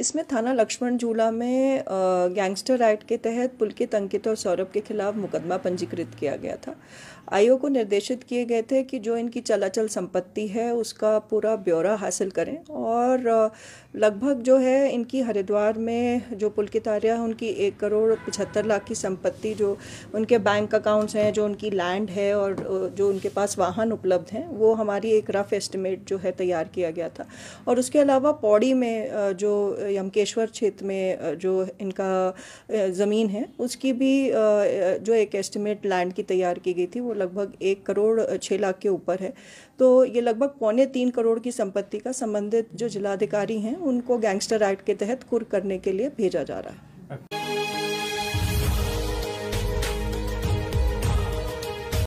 इसमें थाना लक्ष्मण झूला में गैंगस्टर एक्ट के तहत पुलकित अंकित और सौरभ के खिलाफ मुकदमा पंजीकृत किया गया था आयोग को निर्देशित किए गए थे कि जो इनकी चलाचल संपत्ति है उसका पूरा ब्यौरा हासिल करें और लगभग जो है इनकी हरिद्वार में जो पुलकित आर्या है उनकी एक करोड़ पचहत्तर लाख की संपत्ति जो उनके बैंक अकाउंट्स हैं जो उनकी लैंड है और जो उनके पास वाहन उपलब्ध हैं वो हमारी एक रफ एस्टिमेट जो है तैयार किया गया था और उसके अलावा पौड़ी में जो यमकेश्वर क्षेत्र में जो इनका ज़मीन है उसकी भी जो एक एस्टिमेट लैंड की तैयार की गई थी वो लगभग एक करोड़ छः लाख के ऊपर है तो ये लगभग पौने तीन करोड़ की संपत्ति का संबंधित जो जिलाधिकारी हैं उनको गैंगस्टर एक्ट के तहत कुर करने के लिए भेजा जा रहा है अच्छा।